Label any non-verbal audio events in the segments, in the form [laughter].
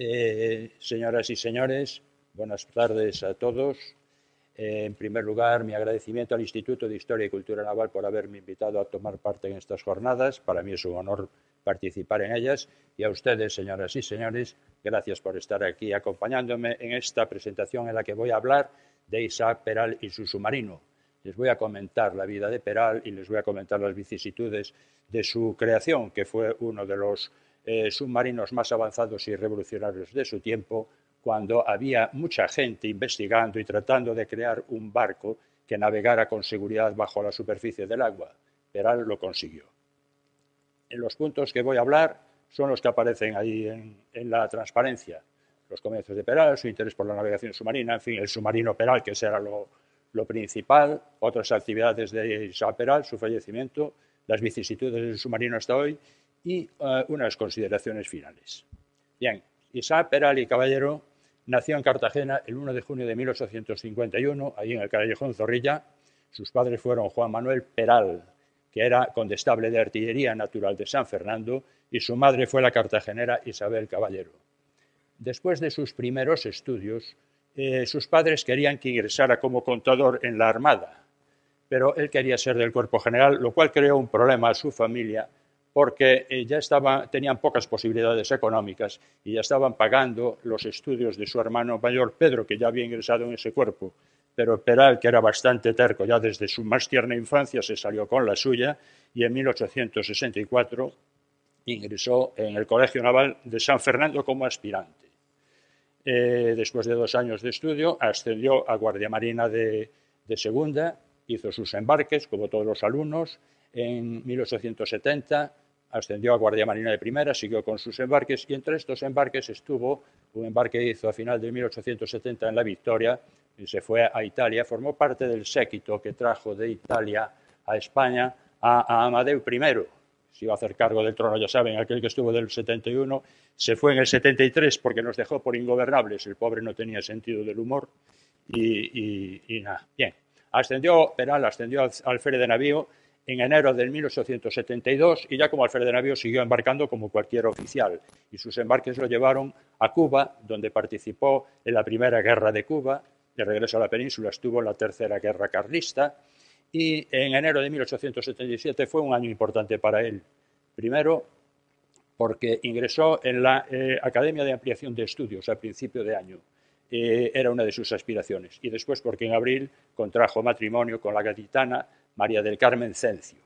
Eh, señoras y señores, buenas tardes a todos. Eh, en primer lugar, mi agradecimiento al Instituto de Historia y Cultura Naval por haberme invitado a tomar parte en estas jornadas. Para mí es un honor participar en ellas. Y a ustedes, señoras y señores, gracias por estar aquí acompañándome en esta presentación en la que voy a hablar de Isaac Peral y su submarino. Les voy a comentar la vida de Peral y les voy a comentar las vicisitudes de su creación, que fue uno de los eh, submarinos más avanzados y revolucionarios de su tiempo, cuando había mucha gente investigando y tratando de crear un barco que navegara con seguridad bajo la superficie del agua. Peral lo consiguió. En los puntos que voy a hablar son los que aparecen ahí en, la transparencia. Los comienzos de Peral, su interés por la navegación submarina, en fin, el submarino Peral, que será lo, lo principal, otras actividades de Isabel Peral, su fallecimiento, las vicisitudes del submarino hasta hoy y ah, unas consideraciones finales. Bien, Isaac Peral y Caballero nació en Cartagena el 1 de junio de 1851, ahí en el Callejón Zorrilla. Sus padres fueron Juan Manuel Peral, que era condestable de artillería natural de San Fernando, y su madre fue la cartagenera Isabel Caballero. Después de sus primeros estudios, eh, sus padres querían que ingresara como contador en la Armada, pero él quería ser del cuerpo general, lo cual creó un problema a su familia porque eh, ya tenían pocas posibilidades económicas y ya estaban pagando los estudios de su hermano mayor Pedro, que ya había ingresado en ese cuerpo. Pero Peral, que era bastante terco ya desde su más tierna infancia, se salió con la suya y en 1864 ingresó en el Colegio Naval de San Fernando como aspirante. Eh, después de dos años de estudio, ascendió a Guardia Marina de Segunda, hizo sus embarques, como todos los alumnos, en 1870 ascendió a Guardia Marina de Primera, siguió con sus embarques y entre estos embarques estuvo un embarque que hizo a final de 1870 en La Victoria y se fue a Italia, formó parte del séquito que trajo de Italia a España a, a Amadeu I. Se iba a hacer cargo del trono, ya saben, aquel que estuvo del 71, se fue en el 73 porque nos dejó por ingobernables, el pobre no tenía sentido del humor y, nada. Bien, ascendió, Peral ascendió al, al de navío en enero del 1872 y ya como alférez de navío siguió embarcando como cualquier oficial y sus embarques lo llevaron a Cuba, donde participó en la Primera Guerra de Cuba, de regreso a la península estuvo en la Tercera Guerra Carlista y en enero de 1877 fue un año importante para él. Primero, porque ingresó en la eh, Academia de Ampliación de Estudios a principio de año. Eh, era una de sus aspiraciones. Y después porque en abril contrajo matrimonio con la gaditana María del Carmen Cencio.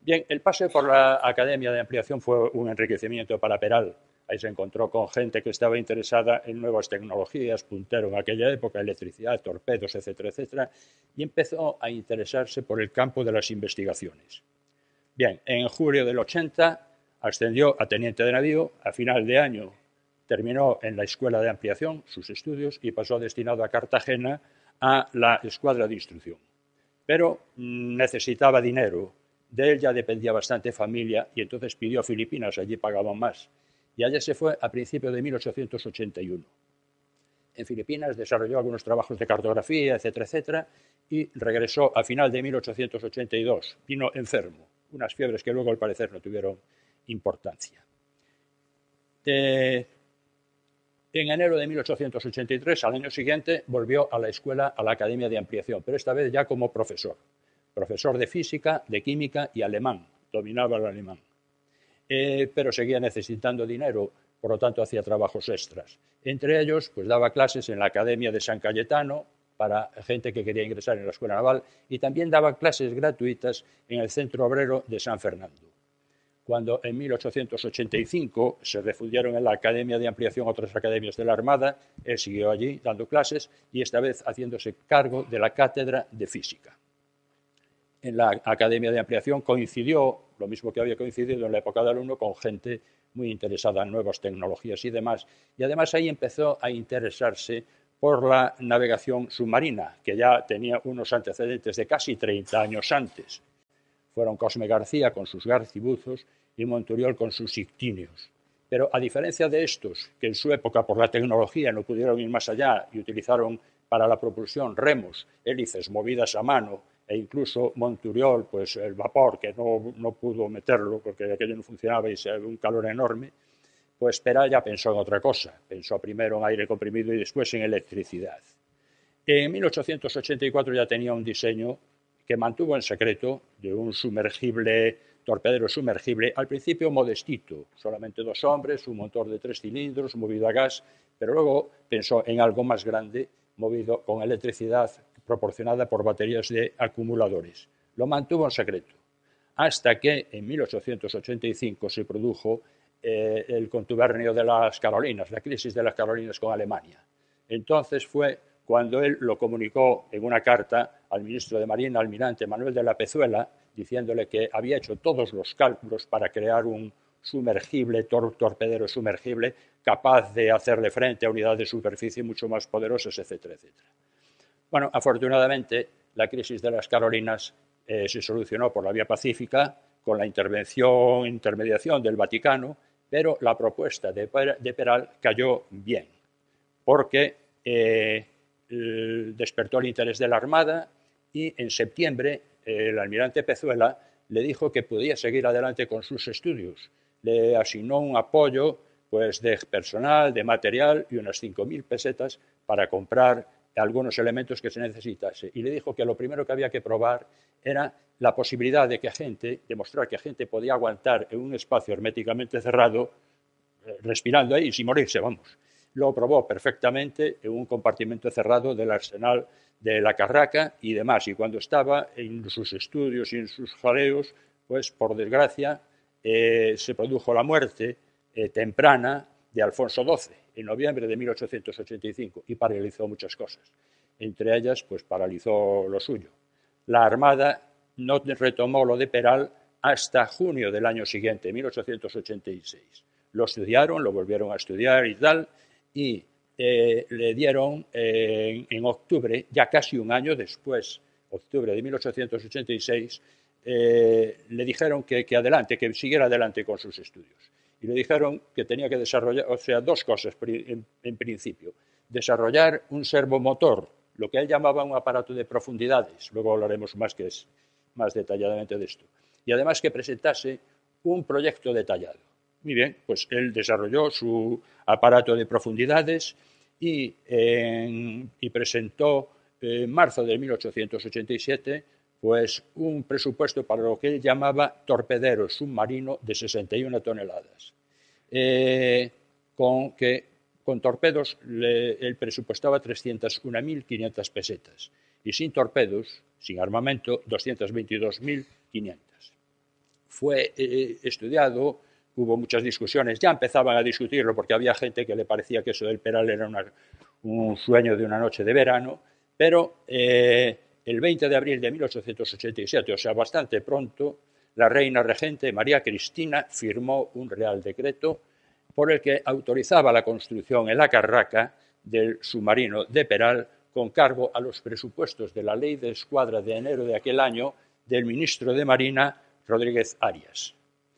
Bien, el pase por la Academia de Ampliación fue un enriquecimiento para Peral. Ahí se encontró con gente que estaba interesada en nuevas tecnologías, puntero en aquella época, electricidad, torpedos, etcétera, etcétera, y empezó a interesarse por el campo de las investigaciones. Bien, en julio del 80 ascendió a teniente de navío, a final de año terminó en la Escuela de Ampliación sus estudios y pasó destinado a Cartagena a la Escuadra de Instrucción pero mm, necesitaba dinero. De él ya dependía bastante familia y entonces pidió a Filipinas, allí pagaban más. Y allá se fue a principios de 1881. En Filipinas desarrolló algunos trabajos de cartografía, etcétera, etcétera, y regresó a final de 1882. Vino enfermo, unas fiebres que luego al parecer no tuvieron importancia. Eh, en enero de 1883, al año siguiente, volvió a la escuela, a la Academia de Ampliación, pero esta vez ya como profesor. Profesor de física, de química y alemán. Dominaba el alemán. Eh, pero seguía necesitando dinero, por lo tanto hacía trabajos extras. Entre ellos, pues daba clases en la Academia de San Cayetano para gente que quería ingresar en la Escuela Naval y también daba clases gratuitas en el Centro Obrero de San Fernando cuando en 1885 se refugiaron en la Academia de Ampliación otras academias de la Armada, él siguió allí dando clases y esta vez haciéndose cargo de la cátedra de física. En la Academia de Ampliación coincidió, lo mismo que había coincidido en la época de alumno, con gente muy interesada en nuevas tecnologías y demás. Y además ahí empezó a interesarse por la navegación submarina, que ya tenía unos antecedentes de casi 30 años antes fueron Cosme García con sus garcibuzos y Monturiol con sus ictinios. Pero a diferencia de estos, que en su época por la tecnología no pudieron ir más allá y utilizaron para la propulsión remos, hélices movidas a mano e incluso Monturiol, pues el vapor, que no, no pudo meterlo porque aquello no funcionaba y se había un calor enorme, pues Peralla pensó en otra cosa. Pensó primero en aire comprimido y después en electricidad. En 1884 ya tenía un diseño que mantuvo en secreto de un sumergible, torpedero sumergible, al principio modestito, solamente dos hombres, un motor de tres cilindros, movido a gas, pero luego pensó en algo más grande, movido con electricidad proporcionada por baterías de acumuladores. Lo mantuvo en secreto, hasta que en 1885 se produjo eh, el contubernio de las Carolinas, la crisis de las Carolinas con Alemania. Entonces fue cuando él lo comunicó en una carta al ministro de Marina, almirante Manuel de la Pezuela, diciéndole que había hecho todos los cálculos para crear un sumergible, torpedero sumergible, capaz de hacerle frente a unidades de superficie mucho más poderosas, etcétera, etcétera. Bueno, afortunadamente, la crisis de las Carolinas eh, se solucionó por la vía pacífica, con la intervención, intermediación del Vaticano, pero la propuesta de, Peral cayó bien, porque eh, eh, despertó el interés de la Armada y en septiembre el almirante Pezuela le dijo que podía seguir adelante con sus estudios. Le asignó un apoyo pues, de personal, de material y unas 5.000 pesetas para comprar algunos elementos que se necesitase. Y le dijo que lo primero que había que probar era la posibilidad de que gente, demostrar que gente podía aguantar en un espacio herméticamente cerrado, eh, respirando ahí sin morirse, vamos lo probó perfectamente en un compartimento cerrado del arsenal de la Carraca y demás. Y cuando estaba en sus estudios y en sus jaleos, pues por desgracia eh, se produjo la muerte eh, temprana de Alfonso XII en noviembre de 1885 y paralizó muchas cosas. Entre ellas, pues paralizó lo suyo. La Armada no retomó lo de Peral hasta junio del año siguiente, 1886. Lo estudiaron, lo volvieron a estudiar y tal, y eh, le dieron eh, en, octubre, ya casi un año después, octubre de 1886, eh, le dijeron que, adelante, que siguiera adelante con sus estudios. Y le dijeron que tenía que desarrollar, o sea, dos cosas en, principio. Desarrollar un servomotor, lo que él llamaba un aparato de profundidades, luego hablaremos más, que más detalladamente de esto. Y además que presentase un proyecto detallado muy bien, pues él desarrolló su aparato de profundidades y, y presentó eh, en marzo de 1887 pues, un presupuesto para lo que él llamaba torpedero submarino de 61 toneladas, eh, con que con torpedos le, él presupuestaba 301.500 pesetas y sin torpedos, sin armamento, 222.500. Fue eh, estudiado hubo muchas discusiones, ya empezaban a discutirlo porque había gente que le parecía que eso del Peral era un sueño de una noche de verano, pero eh, el 20 de abril de 1887, o sea, bastante pronto, la reina regente María Cristina firmó un real decreto por el que autorizaba la construcción en la Carraca del submarino de Peral con cargo a los presupuestos de la ley de escuadra de enero de aquel año del ministro de Marina Rodríguez Arias.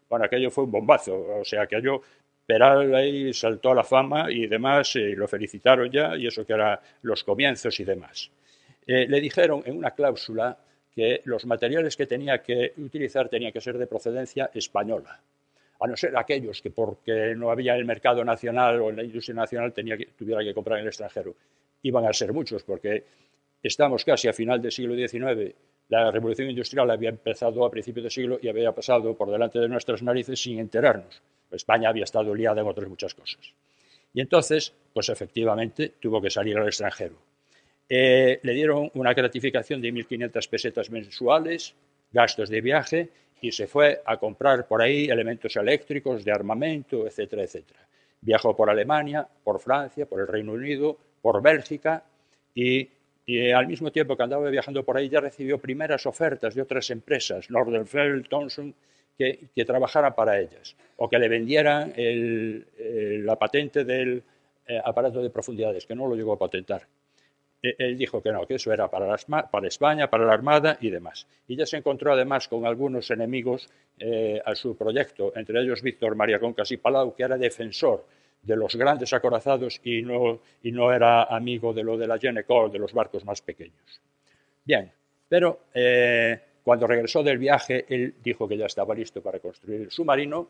Bueno, aquello fue un bombazo, o sea, aquello Peral ahí saltó a la fama y demás, y eh, lo felicitaron ya, y eso que eran los comienzos y demás. Eh, le dijeron en una cláusula que los materiales que tenía que utilizar tenían que ser de procedencia española, a no ser aquellos que porque no había el mercado nacional o en la industria nacional tuviera que comprar en el extranjero. Iban a ser muchos porque estamos casi a final del siglo XIX la revolución industrial había empezado a principios de siglo y había pasado por delante de nuestras narices sin enterarnos. España había estado liada en otras muchas cosas. Y entonces, pues efectivamente, tuvo que salir al extranjero. Eh, le dieron una gratificación de 1.500 pesetas mensuales, gastos de viaje, y se fue a comprar por ahí elementos eléctricos, de armamento, etcétera, etcétera. Viajó por Alemania, por Francia, por el Reino Unido, por Bélgica y y eh, al mismo tiempo que andaba viajando por ahí ya recibió primeras ofertas de otras empresas, Nordenfeld, Thomson, que, que trabajara para ellas o que le vendieran eh, la patente del eh, aparato de profundidades, que no lo llegó a patentar. E, él dijo que no, que eso era para, para, España, para la Armada y demás. Y ya se encontró además con algunos enemigos a su proyecto, entre ellos Víctor María Concas y Palau, que era defensor de los grandes acorazados y no, era amigo de lo de la Genecor, de los barcos más pequeños. Bien, pero eh, cuando regresó del viaje, él dijo que ya estaba listo para construir el submarino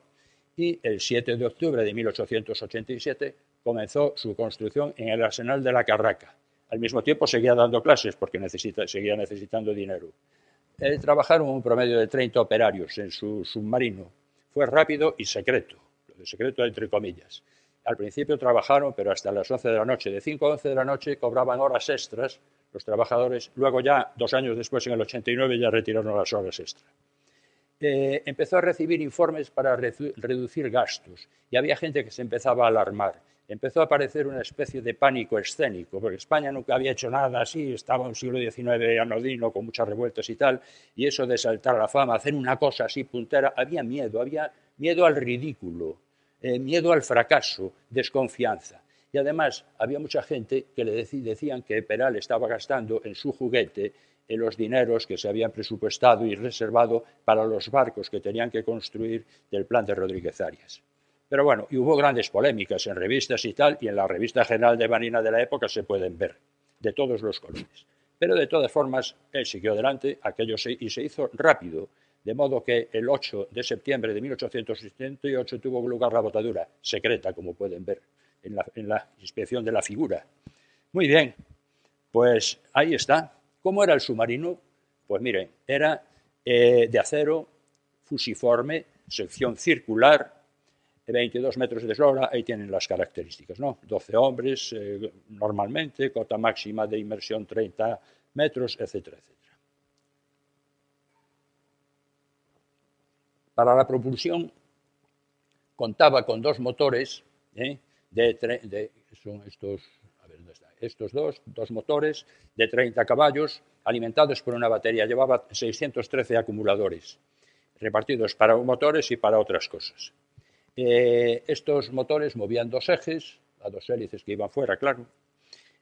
y el 7 de octubre de 1887 comenzó su construcción en el arsenal de la Carraca. Al mismo tiempo seguía dando clases porque seguía necesitando dinero. trabajaron un promedio de 30 operarios en su submarino. Fue rápido y secreto, lo de secreto entre comillas. Al principio trabajaron, pero hasta las 11 de la noche. De 5 a 11 de la noche cobraban horas extras los trabajadores. Luego ya, dos años después, en el 89, ya retiraron las horas extras. Eh, empezó a recibir informes para reducir gastos y había gente que se empezaba a alarmar. Empezó a aparecer una especie de pánico escénico, porque España nunca había hecho nada así, estaba un siglo XIX anodino con muchas revueltas y tal, y eso de saltar la fama, hacer una cosa así puntera, había miedo, había miedo al ridículo, eh, miedo al fracaso, desconfianza. Y además había mucha gente que le decían que Peral estaba gastando en su juguete eh, los dineros que se habían presupuestado y reservado para los barcos que tenían que construir del plan de Rodríguez Arias. Pero bueno, y hubo grandes polémicas en revistas y tal, y en la revista general de Marina de la época se pueden ver, de todos los colores. Pero de todas formas, él siguió adelante, aquello y se hizo rápido, de modo que el 8 de septiembre de 1878 tuvo lugar la botadura, secreta, como pueden ver, en la, inspección de la figura. Muy bien, pues ahí está. ¿Cómo era el submarino? Pues miren, era eh, de acero fusiforme, sección circular, 22 metros de eslora, ahí tienen las características, ¿no? 12 hombres eh, normalmente, cota máxima de inmersión 30 metros, etcétera, etcétera. Para la propulsión contaba con dos motores de, estos, dos, motores de 30 caballos alimentados por una batería. Llevaba 613 acumuladores repartidos para motores y para otras cosas. Eh, estos motores movían dos ejes, a dos hélices que iban fuera, claro.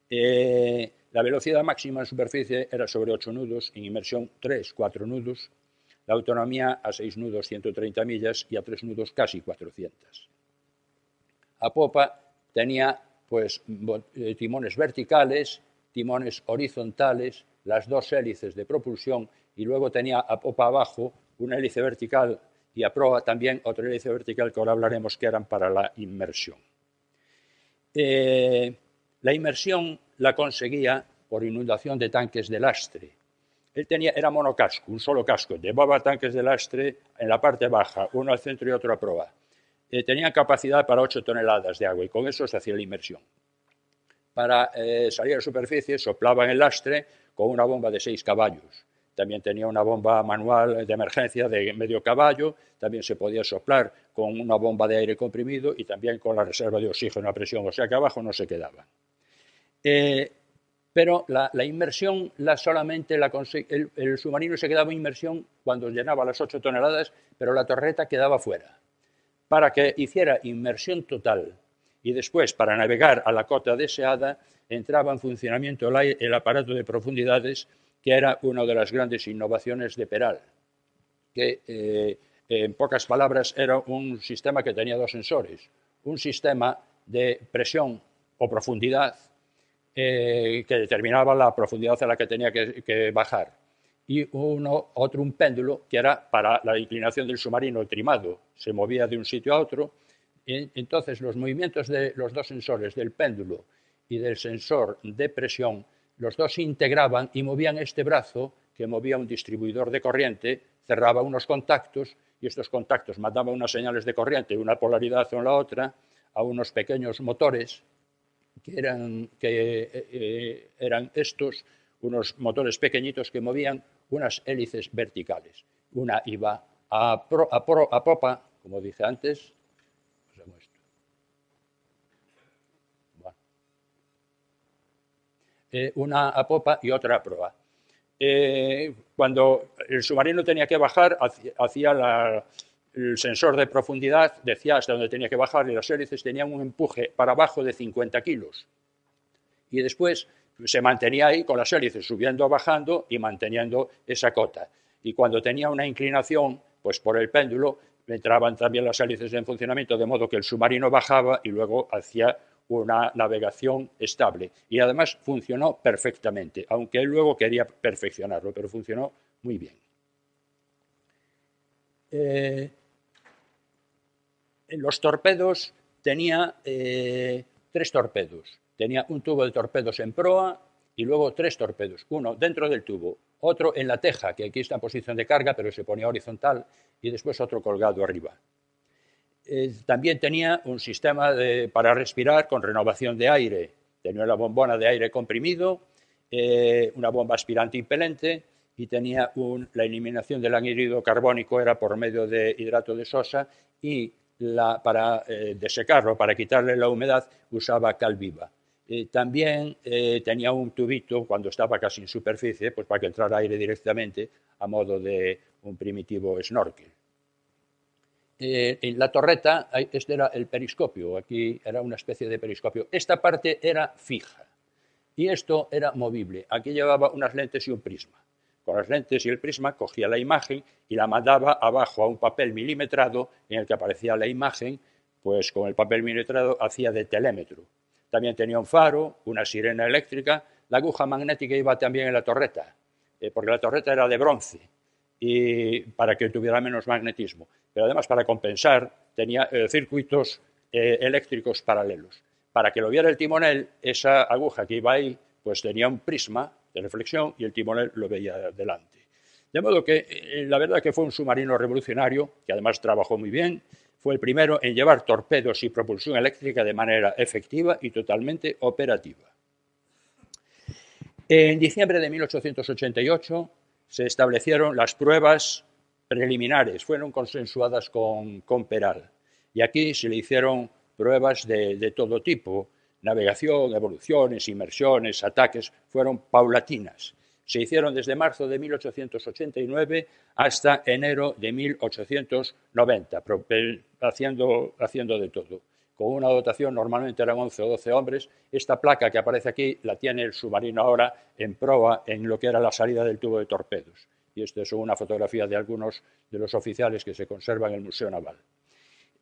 Eh, la velocidad máxima en superficie era sobre 8 nudos, en inmersión 3, 4 nudos. La autonomía a seis nudos 130 millas y a tres nudos casi 400. A popa tenía pues, eh, timones verticales, timones horizontales, las dos hélices de propulsión y luego tenía a popa abajo un hélice vertical y a proa también otro hélice vertical que ahora hablaremos que eran para la inmersión. Eh, la inmersión la conseguía por inundación de tanques de lastre, él tenía, era monocasco, un solo casco, llevaba tanques de lastre en la parte baja, uno al centro y otro a proa. Eh, tenían capacidad para 8 toneladas de agua y con eso se hacía la inmersión. Para eh, salir a la superficie soplaban el lastre con una bomba de 6 caballos. También tenía una bomba manual de emergencia de medio caballo, también se podía soplar con una bomba de aire comprimido y también con la reserva de oxígeno a presión, o sea que abajo no se quedaba. Eh, pero la, inmersión la solamente la el, submarino se quedaba en inmersión cuando llenaba las 8 toneladas, pero la torreta quedaba fuera. Para que hiciera inmersión total y después para navegar a la cota deseada, entraba en funcionamiento el, aparato de profundidades, que era una de las grandes innovaciones de Peral, que eh, en pocas palabras era un sistema que tenía dos sensores, un sistema de presión o profundidad eh, que determinaba la profundidad a la que tenía que, bajar, y otro un péndulo que era para la inclinación del submarino trimado, se movía de un sitio a otro. entonces los movimientos de los dos sensores, del péndulo y del sensor de presión, los dos integraban y movían este brazo que movía un distribuidor de corriente, cerraba unos contactos y estos contactos mandaban unas señales de corriente, una polaridad o la otra, a unos pequeños motores que eran, que, eh, eh, eran estos, unos motores pequeñitos que movían unas hélices verticales. Una iba a, pro, a, popa, como dije antes, eh, una a popa y otra a proa. cuando el submarino tenía que bajar, hacía la, el sensor de profundidad decía hasta dónde tenía que bajar y las hélices tenían un empuje para abajo de 50 kilos. Y después se mantenía ahí con las hélices subiendo, bajando y manteniendo esa cota. Y cuando tenía una inclinación, pues por el péndulo, entraban también las hélices en funcionamiento, de modo que el submarino bajaba y luego hacía una navegación estable. Y además funcionó perfectamente, aunque luego quería perfeccionarlo, pero funcionó muy bien. Eh, los torpedos tenía eh, tres torpedos. Tenía un tubo de torpedos en proa y luego tres torpedos. Uno dentro del tubo, otro en la teja, que aquí está en posición de carga, pero se ponía horizontal, y después otro colgado arriba. Eh, también tenía un sistema para respirar con renovación de aire. Tenía la bombona de aire comprimido, eh, una bomba aspirante impelente y tenía la eliminación del anhídrido carbónico era por medio de hidrato de sosa y para eh, desecarlo, para quitarle la humedad, usaba cal viva. también eh, tenía un tubito cuando estaba casi en superficie, pues para que entrara aire directamente, a modo de un primitivo snorkel. Eh, en la torreta, este era el periscopio, aquí era una especie de periscopio. Esta parte era fija y esto era movible. Aquí llevaba unas lentes y un prisma con las lentes y el prisma, cogía la imagen y la mandaba abajo a un papel milimetrado en el que aparecía la imagen, pues con el papel milimetrado hacía de telémetro. También tenía un faro, una sirena eléctrica, la aguja magnética iba también en la torreta, eh, porque la torreta era de bronce, y para que tuviera menos magnetismo. Pero además, para compensar, tenía eh, circuitos eh, eléctricos paralelos. Para que lo viera el timonel, esa aguja que iba ahí, pues tenía un prisma reflexión y el timonel lo veía delante. De modo que eh, la verdad que fue un submarino revolucionario, que además trabajó muy bien, fue el primero en llevar torpedos y propulsión eléctrica de manera efectiva y totalmente operativa. En diciembre de 1888 se establecieron las pruebas preliminares, fueron consensuadas con, Peral. Y aquí se le hicieron pruebas de todo tipo, Navegación, evoluciones, inmersiones, ataques fueron paulatinas. Se hicieron desde marzo de 1889 hasta enero de 1890, eh, haciendo, de todo. Con una dotación normalmente eran 11 o 12 hombres. Esta placa que aparece aquí la tiene el submarino ahora en proa en lo que era la salida del tubo de torpedos. Y esta es una fotografía de algunos de los oficiales que se conservan en el Museo Naval.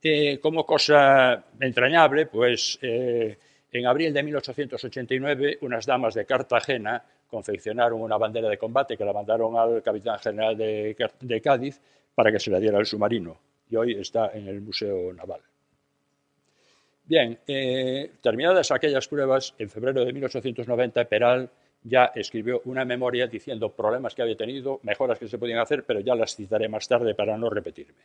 Eh, como cosa entrañable, pues eh, en abril de 1889, unas damas de Cartagena confeccionaron una bandera de combate que la mandaron al capitán general de, Cádiz para que se la diera al submarino y hoy está en el Museo Naval. Bien, eh, terminadas aquellas pruebas, en febrero de 1890 Peral ya escribió una memoria diciendo problemas que había tenido, mejoras que se podían hacer, pero ya las citaré más tarde para no repetirme.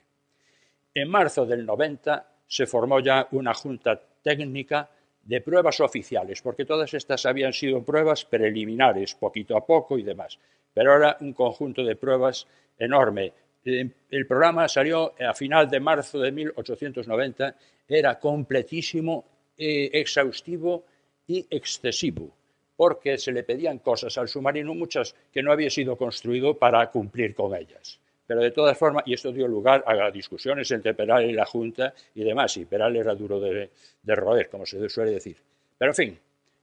En marzo del 90 se formó ya una junta técnica de pruebas oficiales, porque todas estas habían sido pruebas preliminares, poquito a poco y demás. Pero ahora un conjunto de pruebas enorme. El programa salió a final de marzo de 1890, era completísimo, eh, exhaustivo y excesivo, porque se le pedían cosas al submarino, muchas que no había sido construido para cumplir con ellas. Pero de todas formas, y esto dio lugar a discusiones entre Peral y la Junta y demás, y Peral era duro de, roer, como se suele decir. Pero en fin,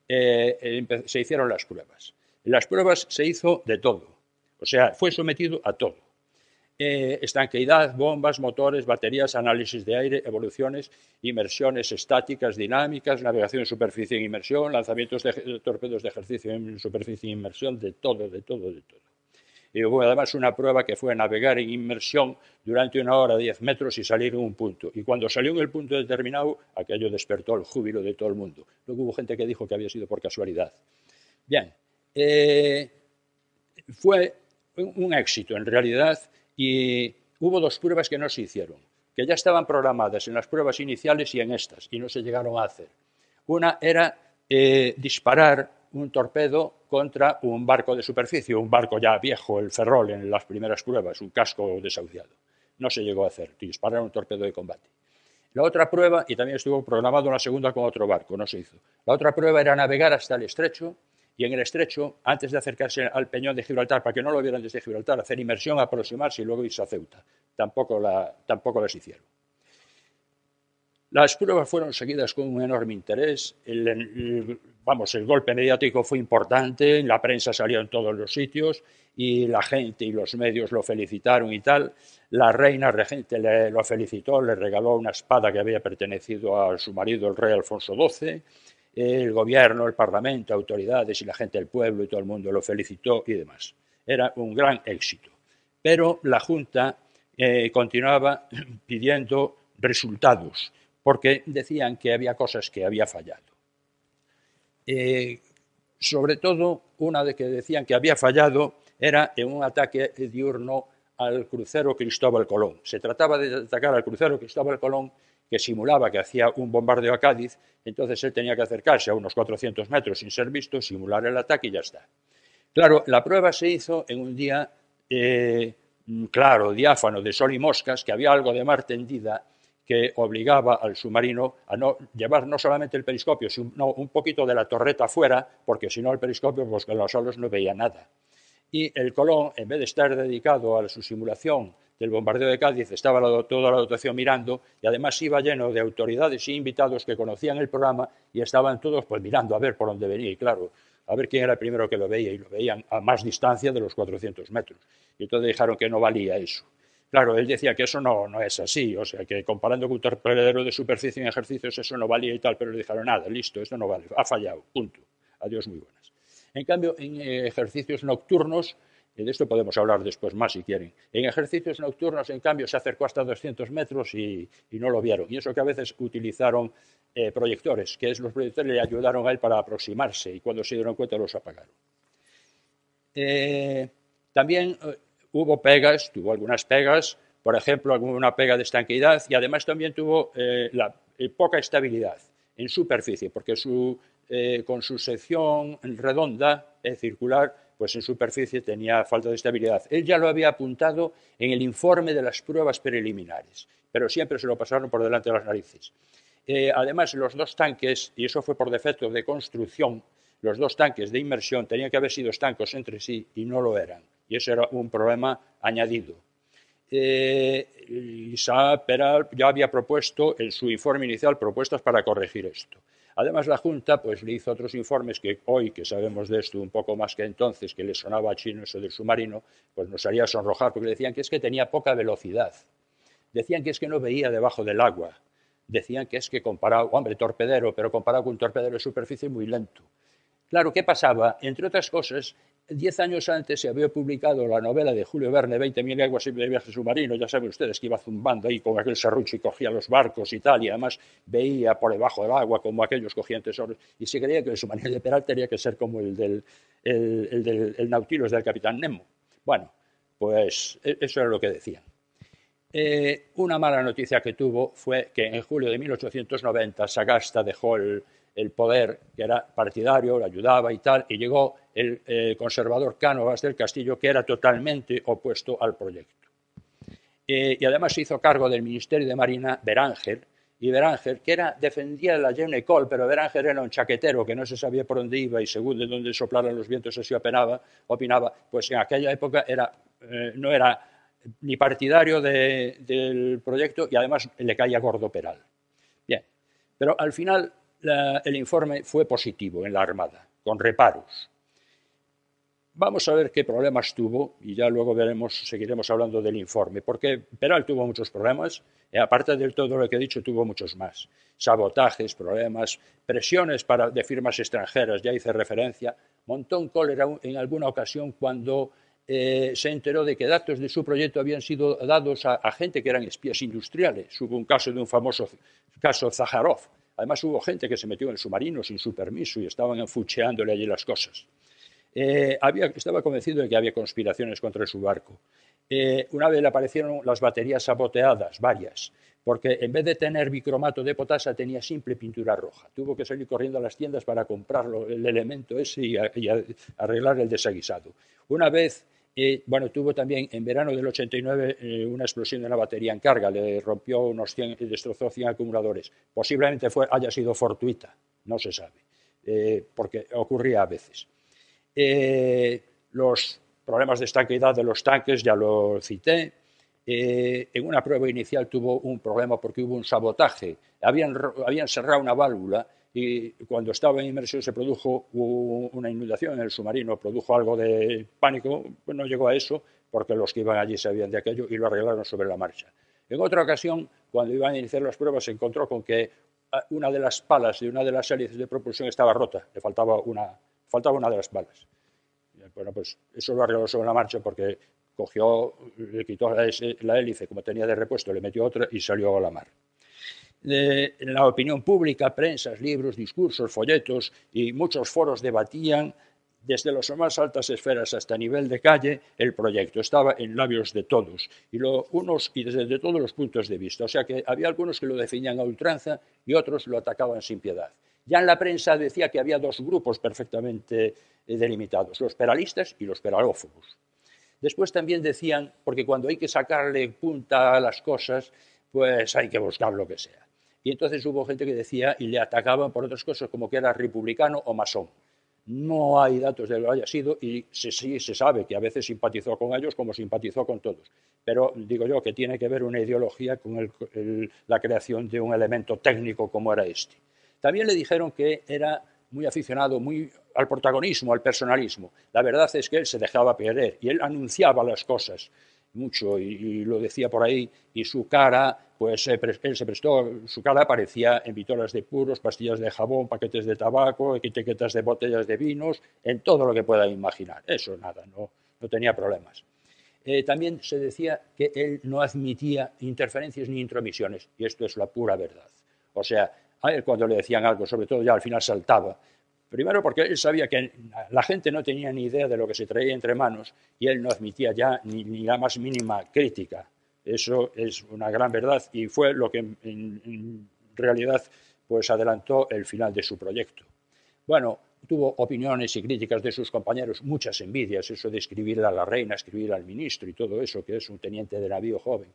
eh, se hicieron las pruebas. las pruebas se hizo de todo, o sea, fue sometido a todo. Eh, estanqueidad, bombas, motores, baterías, análisis de aire, evoluciones, inmersiones estáticas, dinámicas, navegación en superficie en inmersión, lanzamientos de, torpedos de ejercicio en superficie en inmersión, de todo, de todo, de todo y hubo además una prueba que fue navegar en inmersión durante una hora, diez metros y salir en un punto. Y cuando salió en el punto determinado, aquello despertó el júbilo de todo el mundo. Luego hubo gente que dijo que había sido por casualidad. Bien, eh, fue un éxito en realidad y hubo dos pruebas que no se hicieron, que ya estaban programadas en las pruebas iniciales y en estas, y no se llegaron a hacer. Una era eh, disparar un torpedo contra un barco de superficie, un barco ya viejo, el Ferrol, en las primeras pruebas, un casco desahuciado. No se llegó a hacer, dispararon un torpedo de combate. La otra prueba, y también estuvo programado una segunda con otro barco, no se hizo. La otra prueba era navegar hasta el estrecho y en el estrecho, antes de acercarse al peñón de Gibraltar, para que no lo vieran desde Gibraltar, hacer inmersión, aproximarse y luego irse a Ceuta. Tampoco, la, tampoco las hicieron. Las pruebas fueron seguidas con un enorme interés. El, vamos, el golpe mediático fue importante, la prensa salió en todos los sitios y la gente y los medios lo felicitaron y tal. La reina regente lo felicitó, le regaló una espada que había pertenecido a su marido, el rey Alfonso XII. El gobierno, el parlamento, autoridades y la gente del pueblo y todo el mundo lo felicitó y demás. Era un gran éxito. Pero la Junta eh, continuaba pidiendo resultados porque decían que había cosas que había fallado. Eh, sobre todo, una de que decían que había fallado era en un ataque diurno al crucero Cristóbal Colón. Se trataba de atacar al crucero Cristóbal Colón que simulaba que hacía un bombardeo a Cádiz, entonces él tenía que acercarse a unos 400 metros sin ser visto, simular el ataque y ya está. Claro, la prueba se hizo en un día eh, claro, diáfano, de sol y moscas, que había algo de mar tendida que obligaba al submarino a no llevar no solamente el periscopio, sino un poquito de la torreta afuera, porque si no el periscopio, pues los solos no veía nada. Y el Colón, en vez de estar dedicado a su simulación del bombardeo de Cádiz, estaba toda la dotación mirando y además iba lleno de autoridades y invitados que conocían el programa y estaban todos pues mirando a ver por dónde venía. Y claro, a ver quién era el primero que lo veía y lo veían a más distancia de los 400 metros. Y entonces dijeron que no valía eso. Claro, él decía que eso no, no es así, o sea, que comparando con un torpedero de superficie en ejercicios eso no valía y tal, pero le dijeron, nada, listo, esto no vale, ha fallado, punto. Adiós, muy buenas. En cambio, en eh, ejercicios nocturnos, eh, de esto podemos hablar después más si quieren. En ejercicios nocturnos, en cambio, se acercó hasta 200 metros y, no lo vieron. Y eso que a veces utilizaron eh, proyectores, que es los proyectores le ayudaron a él para aproximarse y cuando se dieron cuenta los apagaron. también hubo pegas, tuvo algunas pegas, por ejemplo, una pega de estanqueidad y además también tuvo eh, eh, poca estabilidad en superficie, porque eh, con su sección redonda, circular, pues en superficie tenía falta de estabilidad. Él ya lo había apuntado en el informe de las pruebas preliminares, pero siempre se lo pasaron por delante de las narices. además, los dos tanques, y eso fue por defecto de construcción, los dos tanques de inmersión tenían que haber sido estancos entre sí y no lo eran. Y ese era un problema añadido. Eh, Isa Peral ya había propuesto en su informe inicial propuestas para corregir esto. Además, la Junta pues, le hizo otros informes que hoy, que sabemos de esto un poco más que entonces, que le sonaba a chino eso del submarino, pues nos haría sonrojar, porque le decían que es que tenía poca velocidad. Decían que es que no veía debajo del agua. Decían que es que comparado, hombre, torpedero, pero comparado con un torpedero de superficie muy lento. Claro, ¿qué pasaba? Entre otras cosas, diez años antes se había publicado la novela de Julio Verne, 20.000 leguas y viaje submarino, ya saben ustedes que iba zumbando ahí con aquel serrucho y cogía los barcos y tal, y además veía por debajo del agua como aquellos cogían tesoros, y se creía que el submarino de Peral tenía que ser como el del, el, del Nautilus del capitán Nemo. Bueno, pues e, eso era lo que decían. Eh, una mala noticia que tuvo fue que en julio de 1890 Sagasta dejó el, el poder, que era partidario, lo ayudaba y tal, y llegó el conservador Cánovas del Castillo, que era totalmente opuesto al proyecto. Eh, y además se hizo cargo del Ministerio de Marina Beranger, y Beranger, que era, defendía la Jeune pero Beranger era un chaquetero que no se sabía por dónde iba y según de dónde soplaran los vientos así opinaba, opinaba pues en aquella época era, eh, no era ni partidario del proyecto y además le caía gordo peral. Bien, pero al final el informe fue positivo en la Armada, con reparos. Vamos a ver qué problemas tuvo y ya luego veremos, seguiremos hablando del informe, porque Peral tuvo muchos problemas, eh, aparte de todo lo que he dicho, tuvo muchos más. Sabotajes, problemas, presiones para, de firmas extranjeras, ya hice referencia. Montón cólera en alguna ocasión cuando eh, se enteró de que datos de su proyecto habían sido dados a, gente que eran espías industriales. Hubo un caso de un famoso caso Zaharoff. Además hubo gente que se metió en el submarino sin su permiso y estaban enfucheándole allí las cosas. Eh, estaba convencido de que había conspiraciones contra su barco. Eh, una vez le aparecieron las baterías saboteadas, varias, porque en vez de tener bicromato de potasa tenía simple pintura roja. Tuvo que salir corriendo a las tiendas para comprar el elemento ese y, arreglar el desaguisado. Una vez bueno, tuvo también en verano del 89 eh, una explosión de la batería en carga, le rompió unos 100, destrozó 100 acumuladores. Posiblemente haya sido fortuita, no se sabe, eh, porque ocurría a veces. Eh, los problemas de estanqueidad de los tanques ya lo cité. en una prueba inicial tuvo un problema porque hubo un sabotaje. habían cerrado una válvula y cuando estaba en inmersión se produjo una inundación en el submarino, produjo algo de pánico, pues no llegó a eso porque los que iban allí sabían de aquello y lo arreglaron sobre la marcha. En otra ocasión, cuando iban a iniciar las pruebas, se encontró con que ah, una de las palas de una de las hélices de propulsión estaba rota, le faltaba una, faltaba una de las palas. Bueno, pues eso lo arregló sobre la marcha porque cogió, le quitó la, hélice como tenía de repuesto, le metió otra y salió a la mar. En la opinión pública, prensas, libros, discursos, folletos y muchos foros debatían desde las más altas esferas hasta nivel de calle, el proyecto estaba en labios de todos y, y desde todos los puntos de vista. O sea que había algunos que lo definían a ultranza y otros lo atacaban sin piedad. Ya en la prensa decía que había dos grupos perfectamente eh, delimitados, los peralistas y los peralófobos. Después también decían, porque cuando hay que sacarle punta a las cosas, pues hay que buscar lo que sea. Y entonces hubo gente que decía y le atacaban por otras cosas, como que era republicano o masón. No hay datos de lo que haya sido y se, sí se sabe que a veces simpatizó con ellos como simpatizó con todos. Pero digo yo que tiene que ver una ideología con la creación de un elemento técnico como era este. También le dijeron que era muy aficionado muy al protagonismo, al personalismo. La verdad es que él se dejaba perder y él anunciaba las cosas mucho y, lo decía por ahí, y su cara, pues él se prestó, su cara aparecía en vitolas de puros, pastillas de jabón, paquetes de tabaco, etiquetas de botellas de vinos, en todo lo que pueda imaginar. Eso nada, no, tenía problemas. Eh, también se decía que él no admitía interferencias ni intromisiones, y esto es la pura verdad. O sea, él cuando le decían algo, sobre todo ya al final saltaba, Primero porque él sabía que la gente no tenía ni idea de lo que se traía entre manos y él no admitía ya ni, la más mínima crítica. Eso es una gran verdad y fue lo que en, realidad pues adelantó el final de su proyecto. Bueno, tuvo opiniones y críticas de sus compañeros, muchas envidias, eso de escribir a la reina, escribir al ministro y todo eso, que es un teniente de navío joven.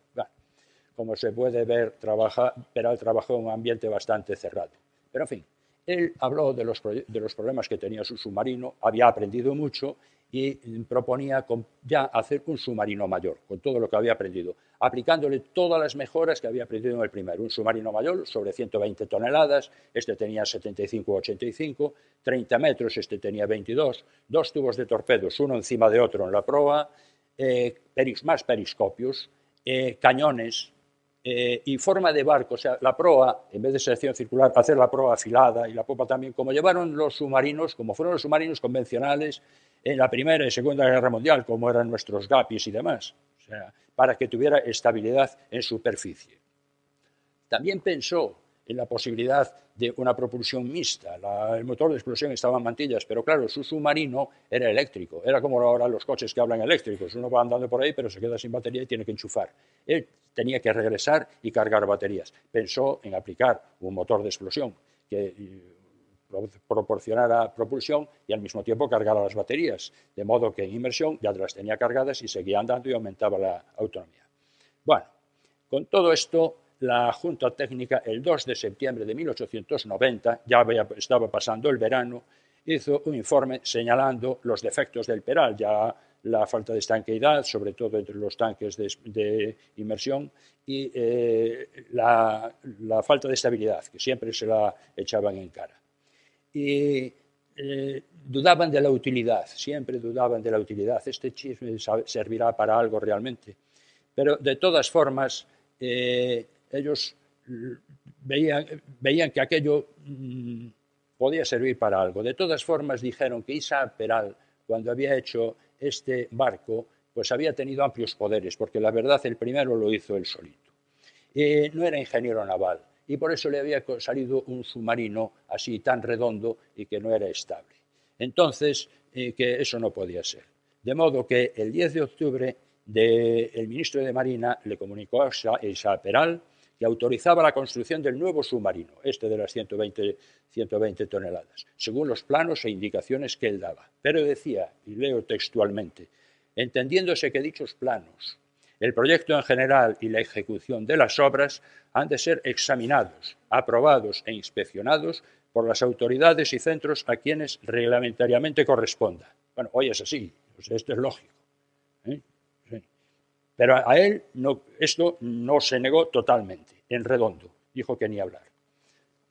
como se puede ver, trabaja, Peral trabajó en un ambiente bastante cerrado. Pero en fin, él habló de los, problemas que tenía su submarino, había aprendido mucho y proponía ya hacer un submarino mayor, con todo lo que había aprendido, aplicándole todas las mejoras que había aprendido en el primero. Un submarino mayor sobre 120 toneladas, este tenía 75 85, 30 metros, este tenía 22, dos tubos de torpedos, uno encima de otro en la proa, eh, más periscopios, eh, cañones, eh, y forma de barco, o sea, la proa, en vez de selección circular, hacer la proa afilada y la popa también, como llevaron los submarinos, como fueron los submarinos convencionales en la Primera y Segunda Guerra Mundial, como eran nuestros gapis y demás, o sea, para que tuviera estabilidad en superficie. También pensó en la posibilidad de una propulsión mixta. el motor de explosión estaba en mantillas, pero claro, su submarino era eléctrico. Era como ahora los coches que hablan eléctricos. Uno va andando por ahí, pero se queda sin batería y tiene que enchufar. Él tenía que regresar y cargar baterías. Pensó en aplicar un motor de explosión que eh, proporcionara propulsión y al mismo tiempo cargara las baterías, de modo que en inmersión ya las tenía cargadas y seguía andando y aumentaba la autonomía. Bueno, con todo esto la Junta Técnica el 2 de septiembre de 1890, ya estaba pasando el verano, hizo un informe señalando los defectos del peral, ya la falta de estanqueidad, sobre todo entre los tanques de, inmersión, y eh, la, falta de estabilidad, que siempre se la echaban en cara. Y eh, dudaban de la utilidad, siempre dudaban de la utilidad. Este chisme servirá para algo realmente. Pero de todas formas, eh, ellos mm, veían, que aquello mm, podía servir para algo. De todas formas, dijeron que Isaac Peral, cuando había hecho este barco, pues había tenido amplios poderes, porque la verdad el primero lo hizo él solito. Eh, no era ingeniero naval y por eso le había salido un submarino así tan redondo y que no era estable. Entonces, eh, que eso no podía ser. De modo que el 10 de octubre el ministro de Marina le comunicó a Isaac Peral que autorizaba la construcción del nuevo submarino, este de las 120, 120 toneladas, según los planos e indicaciones que él daba. Pero decía, y leo textualmente, entendiéndose que dichos planos, el proyecto en general y la ejecución de las obras han de ser examinados, aprobados e inspeccionados por las autoridades y centros a quienes reglamentariamente corresponda. Bueno, hoy es así, esto es lógico. ¿eh? Pero a, él esto no se negó totalmente, en redondo. Dijo que ni hablar.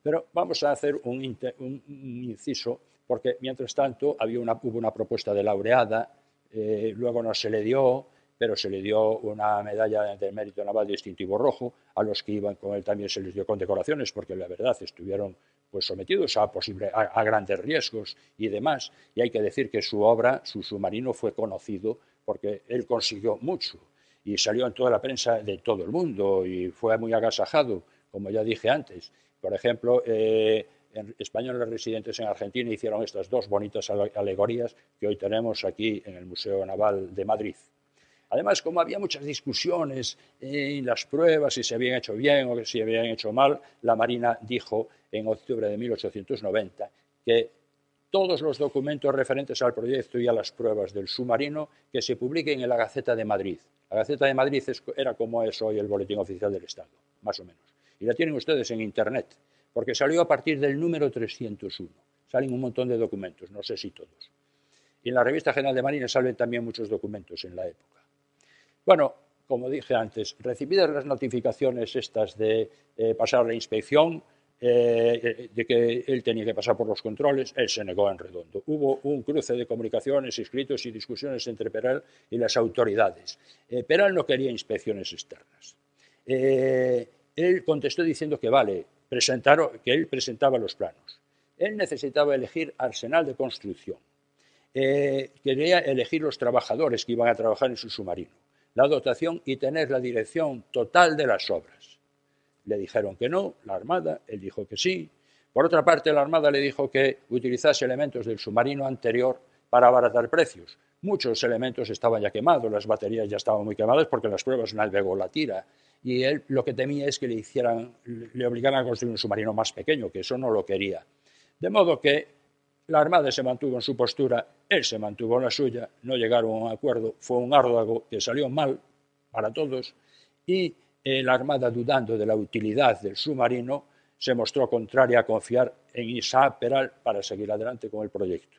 Pero vamos a hacer un, inciso, porque mientras tanto había una, hubo una propuesta de laureada, eh, luego no se le dio, pero se le dio una medalla de mérito naval distintivo rojo, a los que iban con él también se les dio condecoraciones, porque la verdad estuvieron pues, sometidos a, posible, a, grandes riesgos y demás, y hay que decir que su obra, su submarino, fue conocido porque él consiguió mucho y salió en toda la prensa de todo el mundo y fue muy agasajado, como ya dije antes. Por ejemplo, eh, en españoles residentes en Argentina hicieron estas dos bonitas alegorías que hoy tenemos aquí en el Museo Naval de Madrid. Además, como había muchas discusiones en eh, las pruebas, si se habían hecho bien o si se habían hecho mal, la Marina dijo en octubre de 1890 que todos los documentos referentes al proyecto y a las pruebas del submarino que se publiquen en la Gaceta de Madrid. La Gaceta de Madrid era como es hoy el Boletín Oficial del Estado, más o menos. Y la tienen ustedes en Internet, porque salió a partir del número 301. Salen un montón de documentos, no sé si todos. Y en la Revista General de Marina salen también muchos documentos en la época. Bueno, como dije antes, recibidas las notificaciones estas de eh, pasar la inspección, eh, eh, de que él tenía que pasar por los controles, él se negó en redondo. Hubo un cruce de comunicaciones, escritos y discusiones entre Peral y las autoridades. Eh, Peral no quería inspecciones externas. él contestó diciendo que vale, que él presentaba los planos. Él necesitaba elegir arsenal de construcción. quería elegir los trabajadores que iban a trabajar en su submarino, la dotación y tener la dirección total de las obras le dijeron que no, la Armada, él dijo que sí. Por otra parte, la Armada le dijo que utilizase elementos del submarino anterior para abaratar precios. Muchos elementos estaban ya quemados, las baterías ya estaban muy quemadas porque las pruebas navegó la tira. Y él lo que temía es que le, hicieran, le obligaran a construir un submarino más pequeño, que eso no lo quería. De modo que la Armada se mantuvo en su postura, él se mantuvo en la suya, no llegaron a un acuerdo, fue un árdago que salió mal para todos y eh, la Armada, dudando de la utilidad del submarino, se mostró contraria a confiar en Isaac Peral para seguir adelante con el proyecto.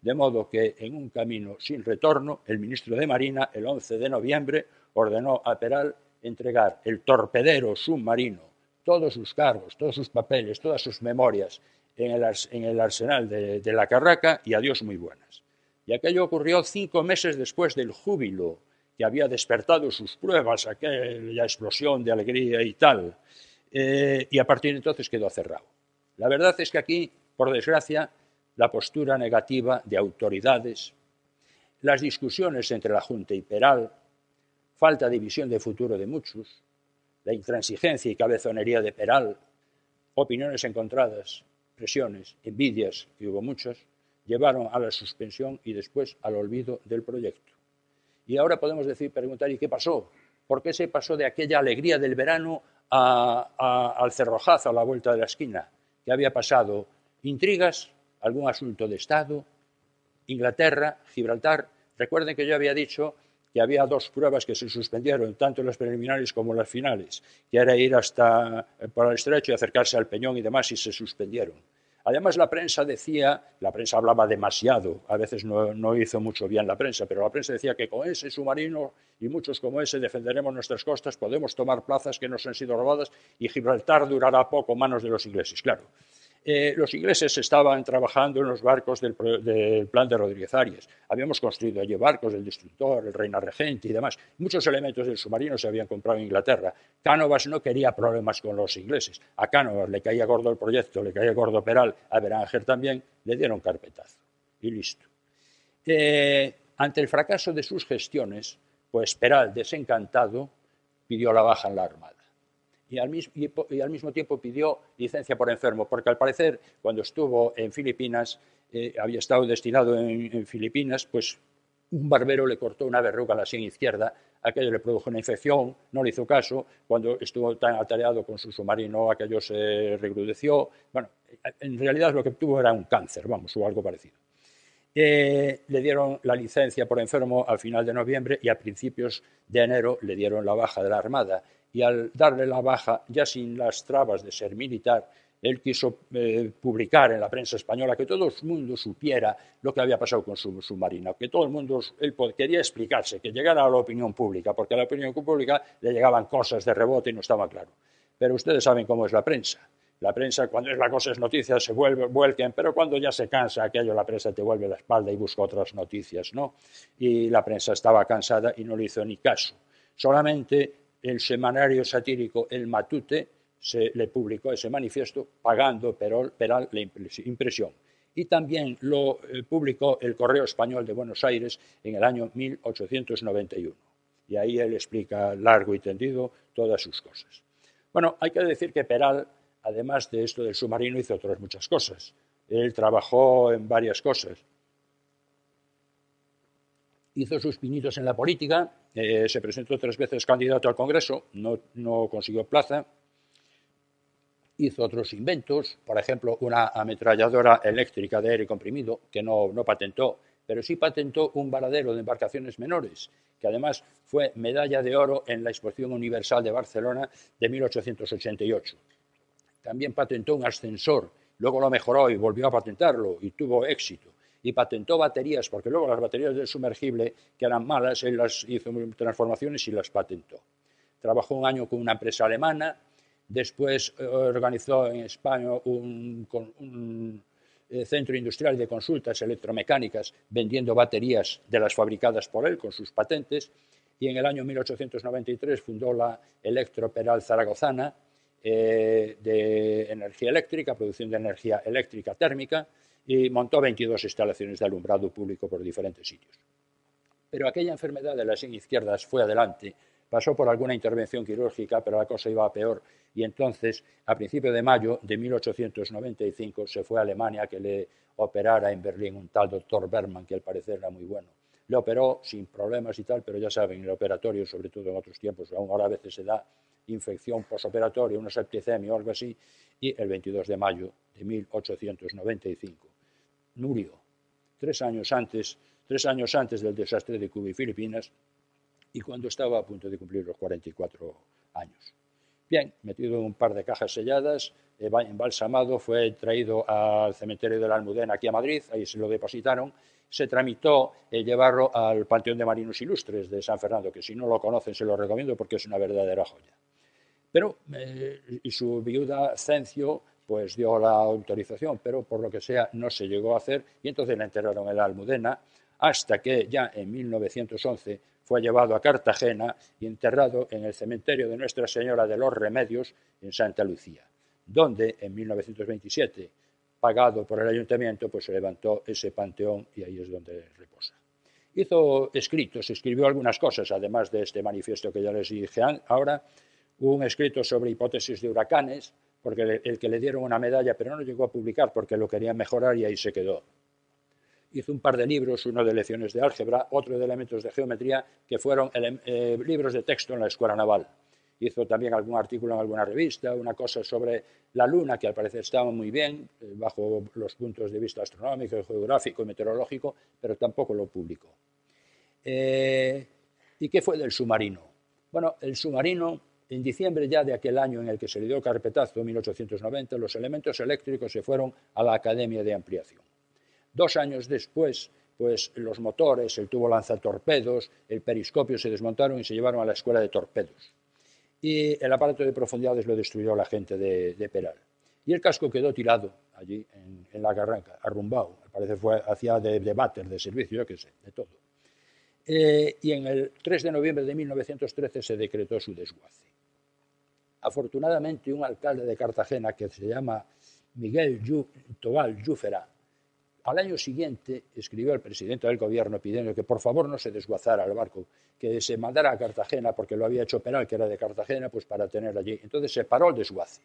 De modo que, en un camino sin retorno, el ministro de Marina, el 11 de noviembre, ordenó a Peral entregar el torpedero submarino, todos sus cargos, todos sus papeles, todas sus memorias en el, arsenal de, de la Carraca y adiós muy buenas. Y aquello ocurrió cinco meses después del júbilo que había despertado sus pruebas, aquella explosión de alegría y tal. Eh, y a partir de entonces quedó cerrado. La verdad es que aquí, por desgracia, la postura negativa de autoridades, las discusiones entre la Junta y Peral, falta de visión de futuro de muchos, la intransigencia y cabezonería de Peral, opiniones encontradas, presiones, envidias, y hubo muchas, llevaron a la suspensión y después al olvido del proyecto. Y ahora podemos decir, preguntar, ¿y qué pasó? ¿Por qué se pasó de aquella alegría del verano al cerrojazo, a la vuelta de la esquina? ¿Qué había pasado? ¿Intrigas? ¿Algún asunto de Estado? Inglaterra, Gibraltar. Recuerden que yo había dicho que había dos pruebas que se suspendieron, tanto las preliminares como las finales, que era ir hasta eh, por el estrecho y acercarse al peñón y demás, y se suspendieron. Además, la prensa decía, la prensa hablaba demasiado, a veces no, hizo mucho bien la prensa, pero la prensa decía que con ese submarino y muchos como ese defenderemos nuestras costas, podemos tomar plazas que nos han sido robadas y Gibraltar durará poco manos de los ingleses. Claro, eh, los ingleses estaban trabajando en los barcos del, plan de Rodríguez Arias. Habíamos construido allí barcos, el destructor, el reina regente y demás. Muchos elementos del submarino se habían comprado en Inglaterra. Cánovas no quería problemas con los ingleses. A Cánovas le caía gordo el proyecto, le caía gordo Peral, a Beranger también, le dieron carpetazo. Y listo. Eh, ante el fracaso de sus gestiones, pues Peral, desencantado, pidió la baja en la Armada y al, mismo, tiempo pidió licencia por enfermo, porque al parecer cuando estuvo en Filipinas, eh, había estado destinado en, Filipinas, pues un barbero le cortó una verruga a la sien izquierda, aquello le produjo una infección, no le hizo caso, cuando estuvo tan atareado con su submarino, aquello se regrudeció. Bueno, en realidad lo que tuvo era un cáncer, vamos, o algo parecido. Eh, le dieron la licencia por enfermo al final de noviembre y a principios de enero le dieron la baja de la Armada y al darle la baja, ya sin las trabas de ser militar, él quiso eh, publicar en la prensa española que todo el mundo supiera lo que había pasado con su submarino, que todo el mundo él quería explicarse, que llegara a la opinión pública, porque a la opinión pública le llegaban cosas de rebote y no estaba claro. Pero ustedes saben cómo es la prensa. La prensa, cuando es la cosa es noticia, se vuelve, vuelquen, pero cuando ya se cansa aquello, la prensa te vuelve la espalda y busca otras noticias, ¿no? Y la prensa estaba cansada y no le hizo ni caso. Solamente el semanario satírico El Matute le publicó ese manifiesto pagando Peral la impresión. Y también lo eh, publicó el Correo Español de Buenos Aires en el año 1891. Y ahí él explica largo y tendido todas sus cosas. Bueno, hay que decir que Peral, además de esto del submarino, hizo otras muchas cosas. Él trabajó en varias cosas. Hizo sus pinitos en la política, eh, se presentó tres veces candidato al Congreso, no, consiguió plaza, hizo otros inventos, por ejemplo, una ametralladora eléctrica de aire comprimido que no, no, patentó, pero sí patentó un varadero de embarcaciones menores, que además fue medalla de oro en la Exposición Universal de Barcelona de 1888. También patentó un ascensor, luego lo mejoró y volvió a patentarlo y tuvo éxito y patentó baterías, porque luego las baterías del sumergible, que eran malas, él las hizo transformaciones y las patentó. Trabajó un año con una empresa alemana, después eh, organizó en España un, eh, centro industrial de consultas electromecánicas vendiendo baterías de las fabricadas por él con sus patentes y en el año 1893 fundó la Electroperal Zaragozana eh, de energía eléctrica, producción de energía eléctrica térmica y montó 22 instalaciones de alumbrado público por diferentes sitios. Pero aquella enfermedad de las izquierdas fue adelante, pasó por alguna intervención quirúrgica, pero la cosa iba peor y entonces, a principio de mayo de 1895, se fue a Alemania que le operara en Berlín un tal doctor Berman, que al parecer era muy bueno. Le operó sin problemas y tal, pero ya saben, en el operatorio, sobre todo en otros tiempos, aún ahora a veces se da infección posoperatoria, una septicemia o algo así, y el 22 de mayo de 1895 Nurio, Tres años antes, tres años antes del desastre de Cuba y Filipinas y cuando estaba a punto de cumplir los 44 años. Bien, metido en un par de cajas selladas, embalsamado, fue traído al cementerio de la Almudena aquí a Madrid, ahí se lo depositaron. Se tramitó llevarlo al Panteón de Marinos Ilustres de San Fernando, que si no lo conocen se lo recomiendo porque es una verdadera joya. Pero, eh, y su viuda Cencio pues dio la autorización, pero por lo que sea no se llegó a hacer y entonces la enterraron en la Almudena hasta que ya en 1911 fue llevado a Cartagena y enterrado en el cementerio de Nuestra Señora de los Remedios en Santa Lucía, donde en 1927, pagado por el ayuntamiento, pues se levantó ese panteón y ahí es donde reposa. Hizo escritos, escribió algunas cosas, además de este manifiesto que ya les dije ahora, un escrito sobre hipótesis de huracanes, porque el, que le dieron una medalla, pero no llegó a publicar porque lo quería mejorar y ahí se quedó. Hizo un par de libros, uno de lecciones de álgebra, otro de elementos de geometría, que fueron eh, libros de texto en la escuela naval. Hizo también algún artículo en alguna revista, una cosa sobre la Luna, que al parecer estaba muy bien, eh, bajo los puntos de vista astronómico, geográfico y meteorológico, pero tampoco lo publicó. Eh, ¿Y qué fue del submarino? Bueno, el submarino en diciembre ya de aquel año en el que se le dio carpetazo, 1890, los elementos eléctricos se fueron a la Academia de Ampliación. Dos años después, pues los motores, el tubo lanzatorpedos, el periscopio se desmontaron y se llevaron a la escuela de torpedos. Y el aparato de profundidades lo destruyó la gente de, Peral. Y el casco quedó tirado allí en, la garranca, arrumbado. Parece parecer fue, hacía de, de de servicio, yo qué sé, de todo. Eh, y en el 3 de noviembre de 1913 se decretó su desguace. Afortunadamente, un alcalde de Cartagena que se llama Miguel Yu, Tobal Llúfera, al año siguiente escribió al presidente del gobierno pidiendo que por favor no se desguazara el barco, que se mandara a Cartagena, porque lo había hecho Peral, que era de Cartagena, pues para tener allí. Entonces se paró el desguace.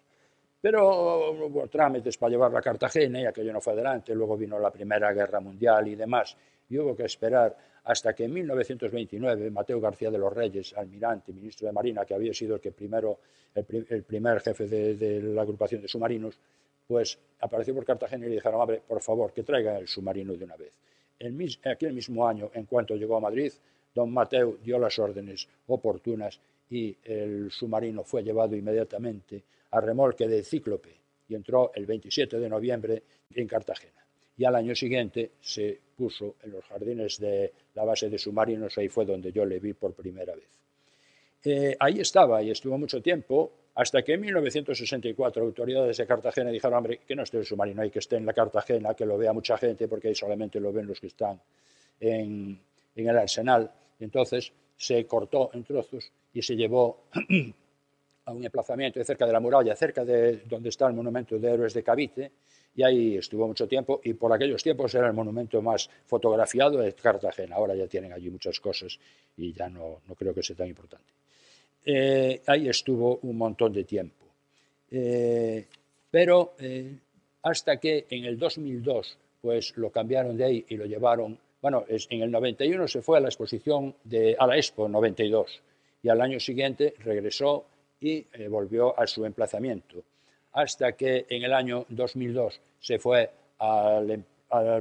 Pero hubo trámites para llevarlo a Cartagena y aquello no fue adelante. Luego vino la Primera Guerra Mundial y demás. Y hubo que esperar hasta que en 1929 Mateo García de los Reyes, almirante, ministro de Marina, que había sido el, primero, el, primer jefe de, la agrupación de submarinos, pues apareció por Cartagena y le dijeron, hombre, por favor, que traiga el submarino de una vez. aquel mismo año, en cuanto llegó a Madrid, don Mateo dio las órdenes oportunas y el submarino fue llevado inmediatamente a remolque de Cíclope y entró el 27 de noviembre en Cartagena y al año siguiente se puso en los jardines de la base de submarinos, ahí fue donde yo le vi por primera vez. Eh, ahí estaba y estuvo mucho tiempo, hasta que en 1964 autoridades de Cartagena dijeron, hombre, que no esté el submarino, hay que esté en la Cartagena, que lo vea mucha gente, porque ahí solamente lo ven los que están en, en el arsenal. Entonces se cortó en trozos y se llevó [clears throat] a un emplazamiento cerca de la muralla, cerca de donde está el monumento de héroes de Cavite, y ahí estuvo mucho tiempo y por aquellos tiempos era el monumento más fotografiado de Cartagena. Ahora ya tienen allí muchas cosas y ya no, creo que sea tan importante. Eh, ahí estuvo un montón de tiempo. Eh, pero eh, hasta que en el 2002 pues lo cambiaron de ahí y lo llevaron, bueno, en el 91 se fue a la exposición a la Expo 92 y al año siguiente regresó y volvió a su emplazamiento hasta que en el año 2002 se fue al, em,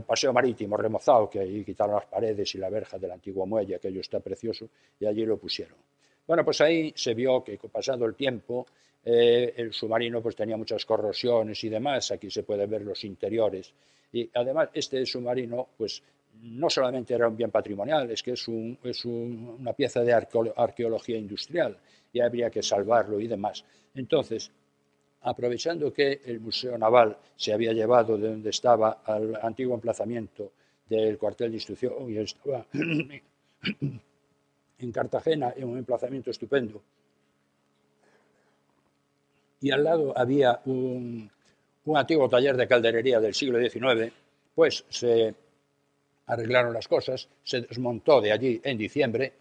paseo marítimo remozado, que ahí quitaron las paredes y la verja de la antigua muelle, aquello está precioso, y allí lo pusieron. Bueno, pues ahí se vio que pasado el tiempo, eh, el submarino pues tenía muchas corrosiones y demás, aquí se pueden ver los interiores, y además este submarino pues no solamente era un bien patrimonial, es que es, una pieza de arqueología industrial y habría que salvarlo y demás. Entonces, aprovechando que el Museo Naval se había llevado de donde estaba al antiguo emplazamiento del cuartel de instrucción y estaba [clears throat] en Cartagena, en un emplazamiento estupendo. Y al lado había un, antiguo taller de calderería del siglo XIX, pues se arreglaron las cosas, se desmontó de allí en diciembre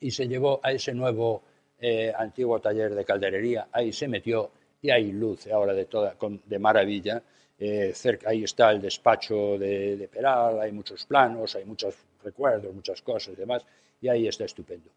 y se llevó a ese nuevo eh, antiguo taller de calderería, ahí se metió y hay luz eh, ahora de, de maravilla. Eh, cerca, ahí está el despacho de, Peral, hay muchos planos, hay muchos recuerdos, muchas cosas y demás, y ahí está estupendo.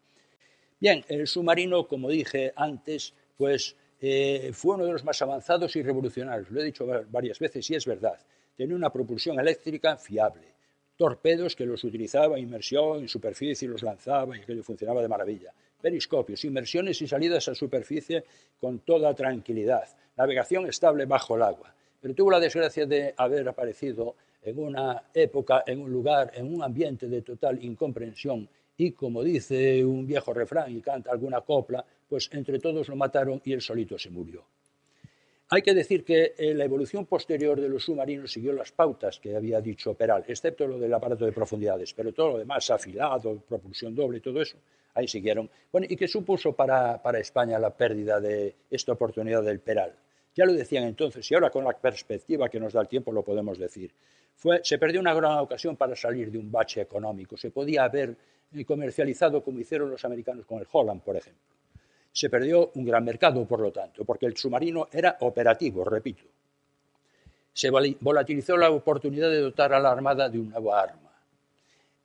Bien, el submarino, como dije antes, pues eh, fue uno de los más avanzados y revolucionarios, lo he dicho varias veces y es verdad. Tenía una propulsión eléctrica fiable, torpedos que los utilizaba inmersión, en superficie, los lanzaba y aquello funcionaba de maravilla periscopios, inmersiones y salidas a superficie con toda tranquilidad, navegación estable bajo el agua. Pero tuvo la desgracia de haber aparecido en una época, en un lugar, en un ambiente de total incomprensión y como dice un viejo refrán y canta alguna copla, pues entre todos lo mataron y él solito se murió. Hay que decir que eh, la evolución posterior de los submarinos siguió las pautas que había dicho Peral, excepto lo del aparato de profundidades, pero todo lo demás, afilado, propulsión doble, todo eso, ahí siguieron. Bueno, ¿y qué supuso para, España la pérdida de esta oportunidad del Peral? Ya lo decían entonces y ahora con la perspectiva que nos da el tiempo lo podemos decir. se perdió una gran ocasión para salir de un bache económico. Se podía haber eh, comercializado como hicieron los americanos con el Holland, por ejemplo. Se perdió un gran mercado, por lo tanto, porque el submarino era operativo, repito. Se volatilizó la oportunidad de dotar a la Armada de una nueva arma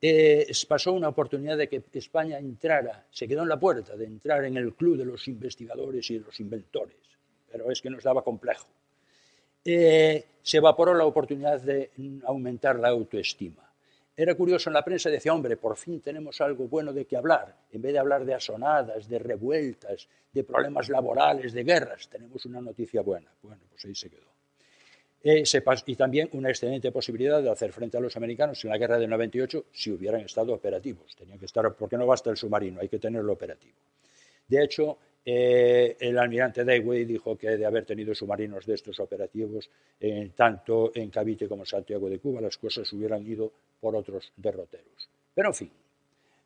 eh, pasó una oportunidad de que España entrara, se quedó en la puerta de entrar en el club de los investigadores y de los inventores, pero es que nos daba complejo. Eh, se evaporó la oportunidad de aumentar la autoestima. Era curioso en la prensa, decía, hombre, por fin tenemos algo bueno de qué hablar. En vez de hablar de asonadas, de revueltas, de problemas laborales, de guerras, tenemos una noticia buena. Bueno, pues ahí se quedó y también una excelente posibilidad de hacer frente a los americanos en la guerra del 98 si hubieran estado operativos. Tenían que estar, porque no basta el submarino, hay que tenerlo operativo. De hecho, eh, el almirante Dewey dijo que de haber tenido submarinos de estos operativos, eh, tanto en Cavite como en Santiago de Cuba, las cosas hubieran ido por otros derroteros. Pero en fin,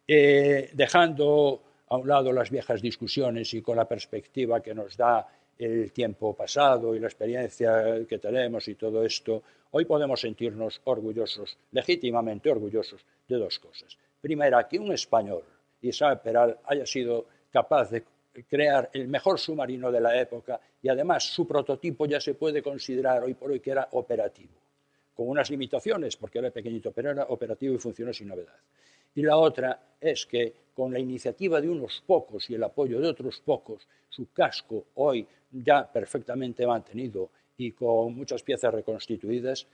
eh, dejando a un lado las viejas discusiones y con la perspectiva que nos da el tiempo pasado y la experiencia que tenemos y todo esto, hoy podemos sentirnos orgullosos, legítimamente orgullosos, de dos cosas. Primera, que un español, Isabel Peral, haya sido capaz de crear el mejor submarino de la época y además su prototipo ya se puede considerar hoy por hoy que era operativo, con unas limitaciones porque era pequeñito, pero era operativo y funcionó sin novedad y la otra es que con la iniciativa de unos pocos y el apoyo de otros pocos, su casco hoy ya perfectamente mantenido y con muchas piezas reconstituidas,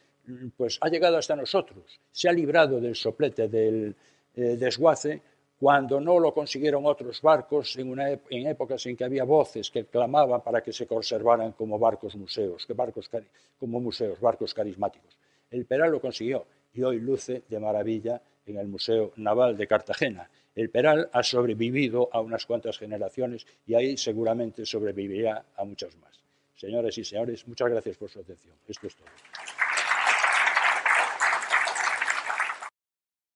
pues ha llegado hasta nosotros, se ha librado del soplete del eh, desguace cuando no lo consiguieron otros barcos en, épocas en que había voces que clamaban para que se conservaran como barcos museos, barcos como museos, barcos carismáticos. El Peral lo consiguió y hoy luce de maravilla en el Museo Naval de Cartagena. El peral ha sobrevivido a unas cuantas generaciones y ahí seguramente sobrevivirá a muchas más. Señoras y señores, muchas gracias por su atención. Esto es todo.